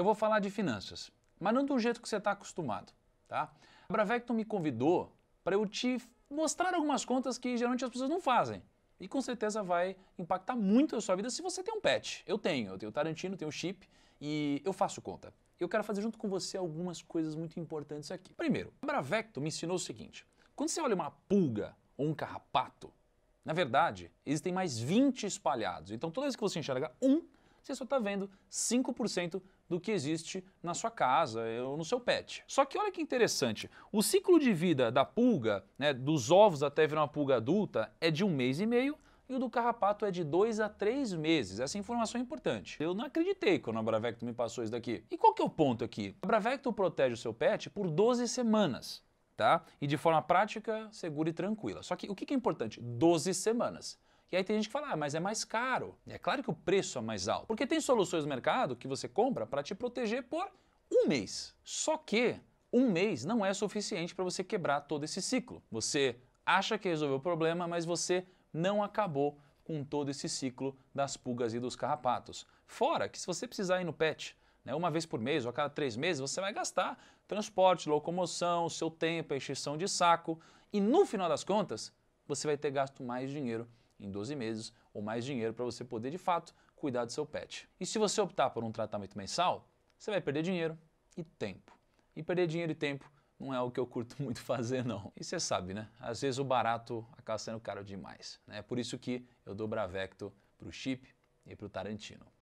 eu vou falar de finanças, mas não do jeito que você está acostumado, tá? A Bravecto me convidou para eu te mostrar algumas contas que geralmente as pessoas não fazem. E com certeza vai impactar muito a sua vida se você tem um pet. Eu tenho, eu tenho Tarantino, tenho Chip e eu faço conta. Eu quero fazer junto com você algumas coisas muito importantes aqui. Primeiro, a Bravecto me ensinou o seguinte: quando você olha uma pulga ou um carrapato, na verdade, existem mais 20 espalhados. Então, toda vez que você enxerga um, você só está vendo 5% do que existe na sua casa ou no seu pet. Só que olha que interessante, o ciclo de vida da pulga, né, dos ovos até virar uma pulga adulta, é de um mês e meio e o do carrapato é de dois a três meses. Essa informação é importante. Eu não acreditei quando a Bravecto me passou isso daqui. E qual que é o ponto aqui? A Bravecto protege o seu pet por 12 semanas, tá? E de forma prática, segura e tranquila. Só que o que é importante? 12 semanas. E aí tem gente que fala, ah, mas é mais caro. E é claro que o preço é mais alto, porque tem soluções no mercado que você compra para te proteger por um mês. Só que um mês não é suficiente para você quebrar todo esse ciclo. Você acha que resolveu o problema, mas você não acabou com todo esse ciclo das pulgas e dos carrapatos. Fora que se você precisar ir no pet, né, uma vez por mês ou a cada três meses, você vai gastar transporte, locomoção, seu tempo, a encheção de saco e no final das contas, você vai ter gasto mais dinheiro em 12 meses ou mais dinheiro para você poder de fato cuidar do seu pet. E se você optar por um tratamento mensal, você vai perder dinheiro e tempo. E perder dinheiro e tempo não é o que eu curto muito fazer, não. E você sabe, né? Às vezes o barato acaba sendo caro demais. Né? É por isso que eu dou Bravecto para o Chip e para o Tarantino.